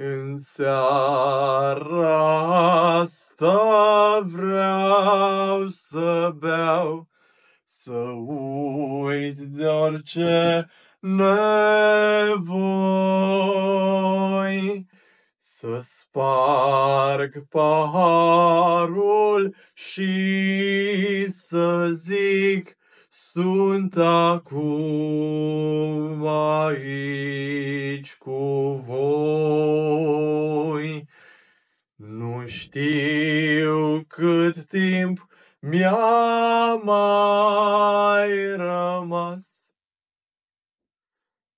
În seara asta vreau să beau, să uit de orice nevoi, să sparg paharul și să zic, sunt acum aici cu știu cât timp mi-a mai rămas,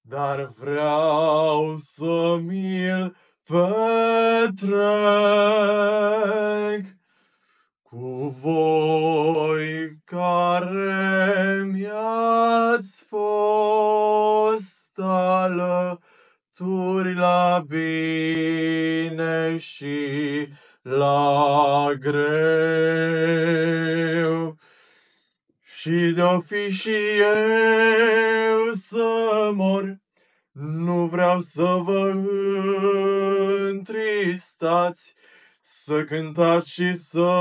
dar vreau să mi-l petrec cu voi care mi-ați fost alături turi la bine și la greu. Și de-o fi și eu să mor, nu vreau să vă întristați, să cântați și să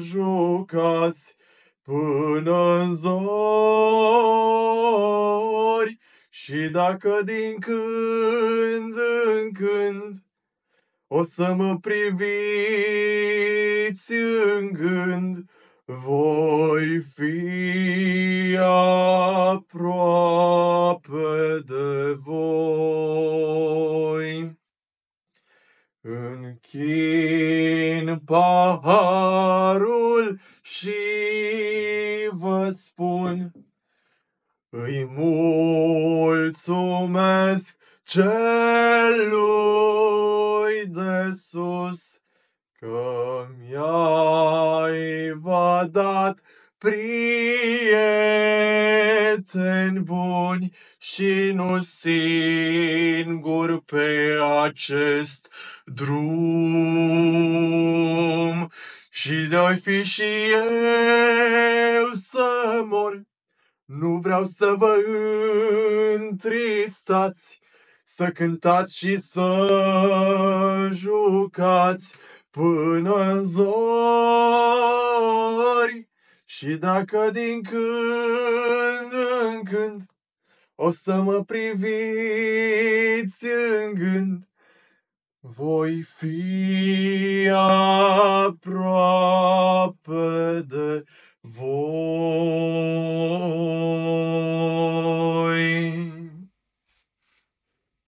jucați până în zon. Și dacă din când în când o să mă priviți în gând, voi fi aproape de voi. Închin paharul și vă spun, îi mulțumesc celui de sus că mi-ai va dat prieteni buni și nu singur pe acest drum. Și de-ai fi și eu să mor nu vreau să vă întristați, să cântați și să jucați până în zori. Și dacă din când în când o să mă priviți în gând, voi fi apro.